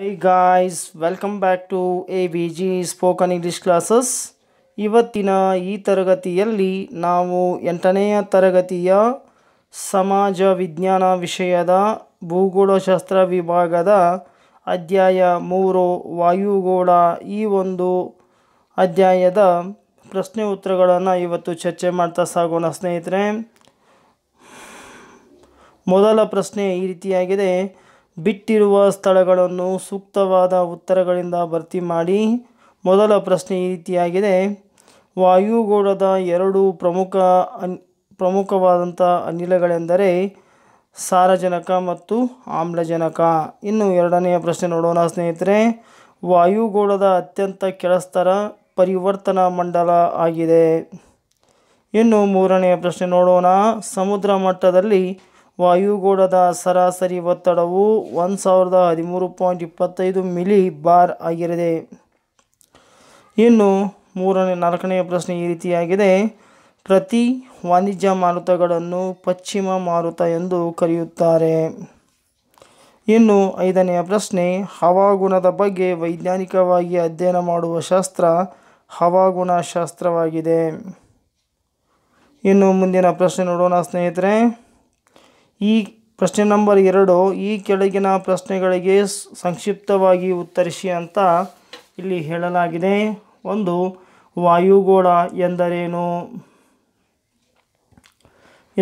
high guys welcome back to A V G spoken English classes ಇವತ್ತಿನ ಈ ತರಗತಿಯಲ್ಲಿ ನಾವು ಎಂಟನೆಯ ತರಗತಿಯ ಸಮಾಜ ವಿಜ್ಞಾನ ವಿಷಯದ ಭೂಗೋಳಶಾಸ್ತ್ರ ವಿಭಾಗದ ಅಧ್ಯಾಯ ಮೂರು ವಾಯುಗೋಳ ಈ ಒಂದು ಅಧ್ಯಾಯದ ಪ್ರಶ್ನೆ ಉತ್ತರಗಳನ್ನು ಇವತ್ತು ಚರ್ಚೆ ಮಾಡ್ತಾ ಸಾಗೋಣ ಸ್ನೇಹಿತರೆ ಮೊದಲ ಪ್ರಶ್ನೆ ಈ ರೀತಿಯಾಗಿದೆ ಬಿಟ್ಟಿರುವ ಸ್ಥಳಗಳನ್ನು ಸೂಕ್ತವಾದ ಉತ್ತರಗಳಿಂದ ಭರ್ತಿ ಮಾಡಿ ಮೊದಲ ಪ್ರಶ್ನೆ ಈ ರೀತಿಯಾಗಿದೆ ವಾಯುಗೋಳದ ಎರಡು ಪ್ರಮುಖ ಅನ್ ಪ್ರಮುಖವಾದಂಥ ಅನಿಲಗಳೆಂದರೆ ಸಾರಜನಕ ಮತ್ತು ಆಮ್ಲಜನಕ ಇನ್ನು ಎರಡನೆಯ ಪ್ರಶ್ನೆ ನೋಡೋಣ ಸ್ನೇಹಿತರೆ ವಾಯುಗೋಳದ ಅತ್ಯಂತ ಕೆಳಸ್ತರ ಪರಿವರ್ತನಾ ಮಂಡಲ ಆಗಿದೆ ಇನ್ನು ಮೂರನೆಯ ಪ್ರಶ್ನೆ ನೋಡೋಣ ಸಮುದ್ರ ಮಟ್ಟದಲ್ಲಿ ವಾಯುಗೋಳದ ಸರಾಸರಿ ಒತ್ತಡವು ಒಂದು ಸಾವಿರದ ಹದಿಮೂರು ಪಾಯಿಂಟ್ ಇಪ್ಪತ್ತೈದು ಮಿಲಿ ಬಾರ್ ಆಗಿರದೆ ಇನ್ನು ಮೂರನೇ ನಾಲ್ಕನೆಯ ಪ್ರಶ್ನೆ ಈ ರೀತಿಯಾಗಿದೆ ಪ್ರತಿ ವಾಣಿಜ್ಯ ಮಾರುತಗಳನ್ನು ಪಶ್ಚಿಮ ಮಾರುತ ಎಂದು ಕರೆಯುತ್ತಾರೆ ಇನ್ನು ಐದನೆಯ ಪ್ರಶ್ನೆ ಹವಾಗುಣದ ಬಗ್ಗೆ ವೈಜ್ಞಾನಿಕವಾಗಿ ಅಧ್ಯಯನ ಮಾಡುವ ಶಾಸ್ತ್ರ ಹವಾಗುಣ ಶಾಸ್ತ್ರವಾಗಿದೆ ಇನ್ನು ಮುಂದಿನ ಪ್ರಶ್ನೆ ನೋಡೋಣ ಸ್ನೇಹಿತರೆ ಈ ಪ್ರಶ್ನೆ ನಂಬರ್ ಎರಡು ಈ ಕೆಳಗಿನ ಪ್ರಶ್ನೆಗಳಿಗೆ ಸಂಕ್ಷಿಪ್ತವಾಗಿ ಉತ್ತರಿಸಿ ಅಂತ ಇಲ್ಲಿ ಹೇಳಲಾಗಿದೆ ಒಂದು ವಾಯುಗೋಳ ಎಂದರೇನು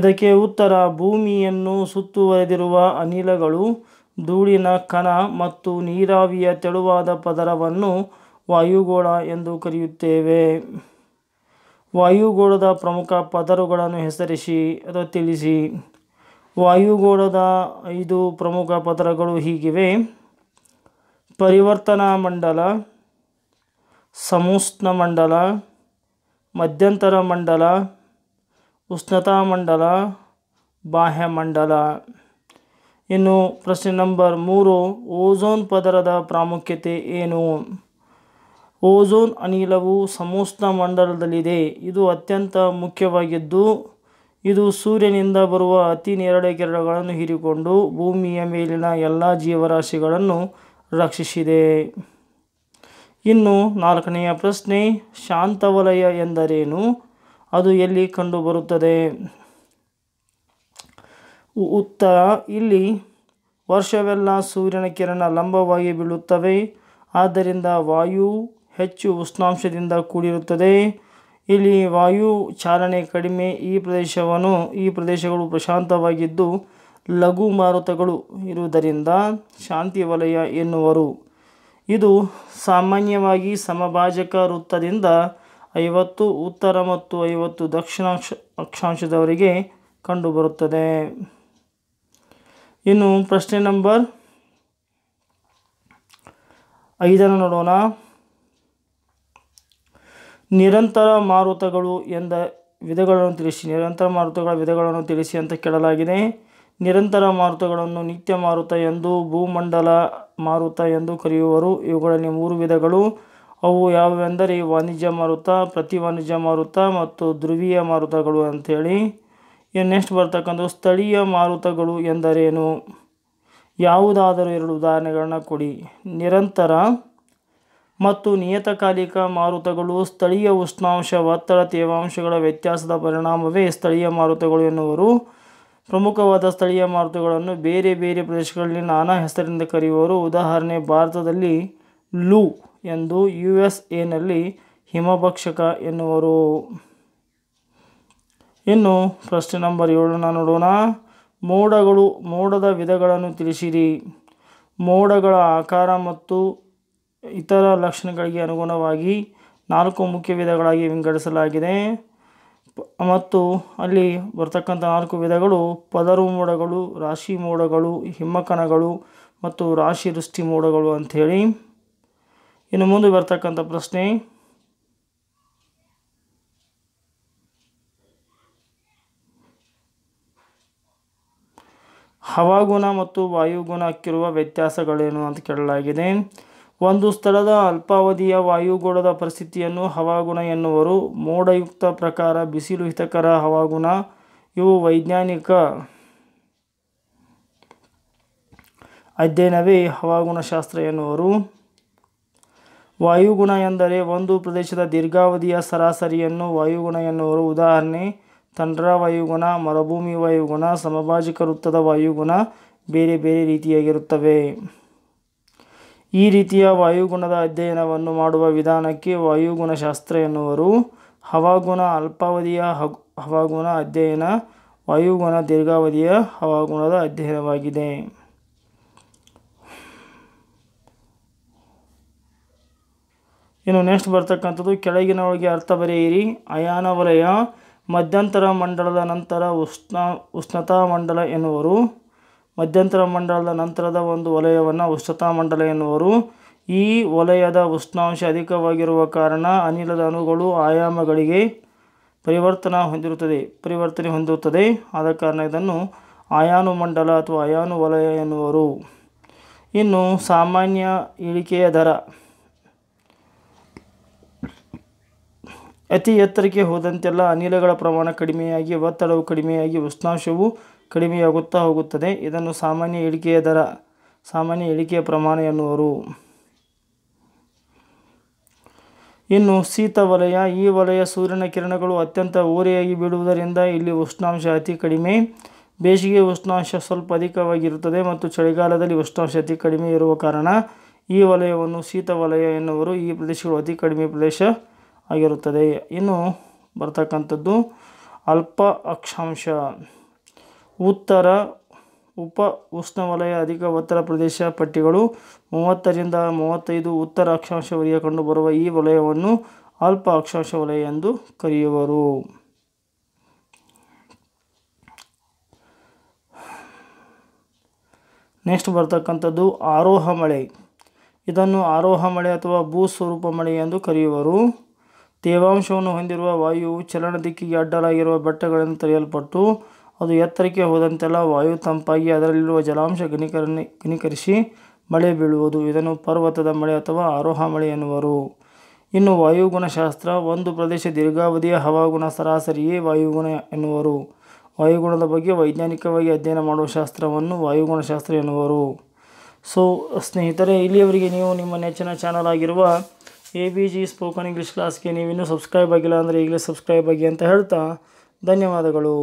ಇದಕ್ಕೆ ಉತ್ತರ ಭೂಮಿಯನ್ನು ಸುತ್ತುವರೆದಿರುವ ಅನಿಲಗಳು ಧೂಳಿನ ಕಣ ಮತ್ತು ನೀರಾವಿಯ ತೆಳುವಾದ ಪದರವನ್ನು ವಾಯುಗೋಳ ಎಂದು ಕರೆಯುತ್ತೇವೆ ವಾಯುಗೋಳದ ಪ್ರಮುಖ ಪದರುಗಳನ್ನು ಹೆಸರಿಸಿ ಅಥವಾ ತಿಳಿಸಿ ವಾಯುಗೋಳದ ಐದು ಪ್ರಮುಖ ಪದರಗಳು ಹೀಗಿವೆ ಪರಿವರ್ತನಾ ಮಂಡಲ ಸಮೂಷ್ಣ ಮಂಡಲ ಮಧ್ಯಂತರ ಮಂಡಲ ಉಷ್ಣತಾ ಮಂಡಲ ಬಾಹ್ಯ ಮಂಡಲ ಇನ್ನು ಪ್ರಶ್ನೆ ನಂಬರ್ ಮೂರು ಓಝೋನ್ ಪದರದ ಪ್ರಾಮುಖ್ಯತೆ ಏನು ಓಝೋನ್ ಅನಿಲವು ಸಮೂಷ್ಣ ಮಂಡಲದಲ್ಲಿದೆ ಇದು ಅತ್ಯಂತ ಮುಖ್ಯವಾಗಿದ್ದು ಇದು ಸೂರ್ಯನಿಂದ ಬರುವ ಅತಿ ನೇರಳೆ ಕಿರಣಗಳನ್ನು ಹೀರಿಕೊಂಡು ಭೂಮಿಯ ಮೇಲಿನ ಎಲ್ಲ ಜೀವರಾಶಿಗಳನ್ನು ರಕ್ಷಿಸಿದೆ ಇನ್ನು ನಾಲ್ಕನೆಯ ಪ್ರಶ್ನೆ ಶಾಂತವಲಯ ಎಂದರೇನು ಅದು ಎಲ್ಲಿ ಕಂಡುಬರುತ್ತದೆ ಉತ್ತರ ಇಲ್ಲಿ ವರ್ಷವೆಲ್ಲ ಸೂರ್ಯನ ಕಿರಣ ಲಂಬವಾಗಿ ಬೀಳುತ್ತವೆ ಆದ್ದರಿಂದ ವಾಯು ಹೆಚ್ಚು ಉಷ್ಣಾಂಶದಿಂದ ಕೂಡಿರುತ್ತದೆ ಇಲ್ಲಿ ವಾಯು ಚಾಲನೆ ಕಡಿಮೆ ಈ ಪ್ರದೇಶವನ್ನು ಈ ಪ್ರದೇಶಗಳು ಪ್ರಶಾಂತವಾಗಿದ್ದು ಲಘು ಮಾರುತಗಳು ಇರುವುದರಿಂದ ಶಾಂತಿ ವಲಯ ಎನ್ನುವರು ಇದು ಸಾಮಾನ್ಯವಾಗಿ ಸಮಭಾಜಕ ವೃತ್ತದಿಂದ ಐವತ್ತು ಉತ್ತರ ಮತ್ತು ಐವತ್ತು ದಕ್ಷಿಣಾಕ್ಷ ಅಕ್ಷಾಂಶದವರಿಗೆ ಕಂಡುಬರುತ್ತದೆ ಇನ್ನು ಪ್ರಶ್ನೆ ನಂಬರ್ ಐದನ್ನು ನೋಡೋಣ ನಿರಂತರ ಮಾರುತಗಳು ಎಂದ ವಿಧಗಳನ್ನು ತಿಳಿಸಿ ನಿರಂತರ ಮಾರುತಗಳ ವಿಧಗಳನ್ನು ತಿಳಿಸಿ ಅಂತ ಕೇಳಲಾಗಿದೆ ನಿರಂತರ ಮಾರುತಗಳನ್ನು ನಿತ್ಯ ಮಾರುತ ಎಂದು ಭೂಮಂಡಲ ಮಾರುತ ಎಂದು ಕರೆಯುವರು ಇವುಗಳಲ್ಲಿ ಮೂರು ವಿಧಗಳು ಅವು ಯಾವುವೆಂದರೆ ವಾಣಿಜ್ಯ ಮಾರುತ ಪ್ರತಿ ವಾಣಿಜ್ಯ ಮಾರುತ ಮತ್ತು ಧ್ರುವೀಯ ಮಾರುತಗಳು ಅಂಥೇಳಿ ಇನ್ನು ನೆಕ್ಸ್ಟ್ ಬರ್ತಕ್ಕಂಥ ಸ್ಥಳೀಯ ಮಾರುತಗಳು ಎಂದರೇನು ಯಾವುದಾದರೂ ಎರಡು ಉದಾಹರಣೆಗಳನ್ನ ಕೊಡಿ ನಿರಂತರ ಮತ್ತು ನಿಯತಕಾಲಿಕ ಮಾರುತಗಳು ಸ್ಥಳೀಯ ಉಷ್ಣಾಂಶ ಒತ್ತಡ ತೇವಾಂಶಗಳ ವ್ಯತ್ಯಾಸದ ಪರಿಣಾಮವೇ ಸ್ಥಳೀಯ ಮಾರುತಗಳು ಎನ್ನುವರು ಪ್ರಮುಖವಾದ ಸ್ಥಳೀಯ ಮಾರುತಗಳನ್ನು ಬೇರೆ ಬೇರೆ ಪ್ರದೇಶಗಳಲ್ಲಿ ನಾನಾ ಹೆಸರಿಂದ ಕರೆಯುವರು ಉದಾಹರಣೆ ಭಾರತದಲ್ಲಿ ಲೂ ಎಂದು ಯು ಎಸ್ ಎನಲ್ಲಿ ಹಿಮಭಕ್ಷಕ ಎನ್ನುವರು ಇನ್ನು ಪ್ರಶ್ನೆ ನಂಬರ್ ಏಳನ್ನ ನೋಡೋಣ ಮೋಡಗಳು ಮೋಡದ ವಿಧಗಳನ್ನು ತಿಳಿಸಿರಿ ಮೋಡಗಳ ಆಕಾರ ಮತ್ತು ಇತರ ಲಕ್ಷಣಗಳಿಗೆ ಅನುಗುಣವಾಗಿ ನಾಲ್ಕು ಮುಖ್ಯ ವಿಧಗಳಾಗಿ ವಿಂಗಡಿಸಲಾಗಿದೆ ಮತ್ತು ಅಲ್ಲಿ ಬರ್ತಕ್ಕಂಥ ನಾಲ್ಕು ವಿಧಗಳು ಪದರು ಮೋಡಗಳು ರಾಶಿ ಮೋಡಗಳು ಹಿಮಕಣಗಳು ಮತ್ತು ರಾಶಿ ವೃಷ್ಟಿ ಮೋಡಗಳು ಅಂಥೇಳಿ ಇನ್ನು ಮುಂದೆ ಬರ್ತಕ್ಕಂಥ ಪ್ರಶ್ನೆ ಹವಾಗುಣ ಮತ್ತು ವಾಯುಗುಣಕ್ಕಿರುವ ವ್ಯತ್ಯಾಸಗಳೇನು ಅಂತ ಕೇಳಲಾಗಿದೆ ಒಂದು ಸ್ಥಳದ ಅಲ್ಪಾವಧಿಯ ವಾಯುಗುಣದ ಪರಿಸ್ಥಿತಿಯನ್ನು ಹವಾಗುಣ ಎನ್ನುವರು ಮೋಡಯುಕ್ತ ಪ್ರಕಾರ ಬಿಸಿಲು ಹಿತಕರ ಹವಾಗುಣ ಇವು ವೈಜ್ಞಾನಿಕ ಅಧ್ಯಯನವೇ ಹವಾಗುಣಶಾಸ್ತ್ರ ಎನ್ನುವರು ವಾಯುಗುಣ ಎಂದರೆ ಒಂದು ಪ್ರದೇಶದ ದೀರ್ಘಾವಧಿಯ ಸರಾಸರಿಯನ್ನು ವಾಯುಗುಣ ಎನ್ನುವರು ಉದಾಹರಣೆ ತಂಡ್ರ ವಾಯುಗುಣ ಮರುಭೂಮಿ ವಾಯುಗುಣ ಸಮಭಾಜಿಕ ವೃತ್ತದ ವಾಯುಗುಣ ಬೇರೆ ಬೇರೆ ರೀತಿಯಾಗಿರುತ್ತವೆ ಈ ರೀತಿಯ ವಾಯುಗುಣದ ಅಧ್ಯಯನವನ್ನು ಮಾಡುವ ವಿಧಾನಕ್ಕೆ ವಾಯುಗುಣಶಾಸ್ತ್ರ ಎನ್ನುವರು ಹವಾಗುಣ ಅಲ್ಪಾವಧಿಯ ಹವಾಗುಣ ಅಧ್ಯಯನ ವಾಯುಗುಣ ದೀರ್ಘಾವಧಿಯ ಹವಾಗುಣದ ಅಧ್ಯಯನವಾಗಿದೆ ಇನ್ನು ನೆಕ್ಸ್ಟ್ ಬರ್ತಕ್ಕಂಥದ್ದು ಕೆಳಗಿನ ಒಳಗೆ ಅರ್ಥ ಬರೆಯಿರಿ ಅಯಾನ ವಲಯ ಮಧ್ಯಂತರ ಮಂಡಲದ ನಂತರ ಉಷ್ಣ ಉಷ್ಣತಾ ಮಂಡಲ ಎನ್ನುವರು ಮಧ್ಯಂತರ ಮಂಡಲದ ನಂತರದ ಒಂದು ವಲಯವನ್ನು ಉಷ್ಣತಾ ಮಂಡಲ ಎನ್ನುವರು ಈ ವಲಯದ ಉಷ್ಣಾಂಶ ಅಧಿಕವಾಗಿರುವ ಕಾರಣ ಅನಿಲದ ಅಣುಗಳು ಆಯಾಮಗಳಿಗೆ ಪರಿವರ್ತನೆ ಹೊಂದಿರುತ್ತದೆ ಪರಿವರ್ತನೆ ಹೊಂದಿರುತ್ತದೆ ಆದ ಕಾರಣ ಇದನ್ನು ಆಯಾನು ಮಂಡಲ ಅಥವಾ ಅಯಾನು ವಲಯ ಎನ್ನುವರು ಇನ್ನು ಸಾಮಾನ್ಯ ಇಳಿಕೆಯ ದರ ಅತಿ ಎತ್ತರಕ್ಕೆ ಹೋದಂತೆಲ್ಲ ಅನಿಲಗಳ ಪ್ರಮಾಣ ಕಡಿಮೆಯಾಗಿ ಒತ್ತಡವು ಕಡಿಮೆಯಾಗಿ ಉಷ್ಣಾಂಶವು ಕಡಿಮೆಯಾಗುತ್ತಾ ಹೋಗುತ್ತದೆ ಇದನ್ನು ಸಾಮಾನ್ಯ ಇಳಿಕೆಯ ದರ ಸಾಮಾನ್ಯ ಇಳಿಕೆಯ ಪ್ರಮಾಣ ಎನ್ನುವರು ಇನ್ನು ಶೀತ ವಲಯ ಈ ವಲಯ ಸೂರ್ಯನ ಕಿರಣಗಳು ಅತ್ಯಂತ ಓರೆಯಾಗಿ ಬೀಳುವುದರಿಂದ ಇಲ್ಲಿ ಉಷ್ಣಾಂಶ ಅತಿ ಕಡಿಮೆ ಬೇಸಿಗೆ ಉಷ್ಣಾಂಶ ಸ್ವಲ್ಪ ಅಧಿಕವಾಗಿರುತ್ತದೆ ಮತ್ತು ಚಳಿಗಾಲದಲ್ಲಿ ಉಷ್ಣಾಂಶ ಅತಿ ಕಡಿಮೆ ಇರುವ ಕಾರಣ ಈ ವಲಯವನ್ನು ಶೀತ ವಲಯ ಎನ್ನುವರು ಈ ಪ್ರದೇಶಗಳು ಅತಿ ಕಡಿಮೆ ಪ್ರದೇಶ ಆಗಿರುತ್ತದೆ ಇನ್ನು ಬರ್ತಕ್ಕಂಥದ್ದು ಅಲ್ಪ ಅಕ್ಷಾಂಶ ಉತ್ತರ ಉಪ ಉಷ್ಣವಲಯ ಅಧಿಕ ಒತ್ತಡ ಪ್ರದೇಶ ಪಟ್ಟಿಗಳು ಮೂವತ್ತರಿಂದ ಮೂವತ್ತೈದು ಉತ್ತರ ಅಕ್ಷಾಂಶ ವಲಯ ಕಂಡುಬರುವ ಈ ವಲಯವನ್ನು ಅಲ್ಪ ಅಕ್ಷಾಂಶ ವಲಯ ಎಂದು ಕರೆಯುವರು ನೆಕ್ಸ್ಟ್ ಬರ್ತಕ್ಕಂಥದ್ದು ಆರೋಹ ಮಳೆ ಇದನ್ನು ಆರೋಹ ಮಳೆ ಅಥವಾ ಭೂಸ್ವರೂಪ ಮಳೆ ಎಂದು ಕರೆಯುವರು ತೇವಾಂಶವನ್ನು ಹೊಂದಿರುವ ವಾಯುವು ಚಲನ ದಿಕ್ಕಿಗೆ ಅಡ್ಡಲಾಗಿರುವ ಬೆಟ್ಟಗಳನ್ನು ತೆರೆಯಲ್ಪಟ್ಟು ಅದು ಎತ್ತರಕ್ಕೆ ಹೋದಂತೆಲ್ಲ ವಾಯು ತಂಪಾಗಿ ಅದರಲ್ಲಿರುವ ಜಲಾಂಶ ಘನೀಕರಣಿ ಘನೀಕರಿಸಿ ಮಳೆ ಬೀಳುವುದು ಇದನ್ನು ಪರ್ವತದ ಮಳೆ ಅಥವಾ ಆರೋಹ ಮಳೆ ಎನ್ನುವರು ಇನ್ನು ವಾಯುಗುಣಶಾಸ್ತ್ರ ಒಂದು ಪ್ರದೇಶ ದೀರ್ಘಾವಧಿಯ ಹವಾಗುಣ ಸರಾಸರಿಯೇ ವಾಯುಗುಣ ಎನ್ನುವರು ವಾಯುಗುಣದ ಬಗ್ಗೆ ವೈಜ್ಞಾನಿಕವಾಗಿ ಅಧ್ಯಯನ ಮಾಡುವ ಶಾಸ್ತ್ರವನ್ನು ವಾಯುಗುಣಶಾಸ್ತ್ರ ಎನ್ನುವರು ಸೊ ಸ್ನೇಹಿತರೆ ಇಲ್ಲಿಯವರಿಗೆ ನೀವು ನಿಮ್ಮ ನೆಚ್ಚಿನ ಚಾನಲ್ ಆಗಿರುವ A B G spoken English ಕ್ಲಾಸ್ಗೆ ನೀವಿನ್ನೂ ಸಬ್ಸ್ಕ್ರೈಬ್ ಆಗಿಲ್ಲ ಅಂದರೆ ಈಗಲೇ ಸಬ್ಸ್ಕ್ರೈಬ್ ಆಗಿ ಅಂತ ಹೇಳ್ತಾ ಧನ್ಯವಾದಗಳು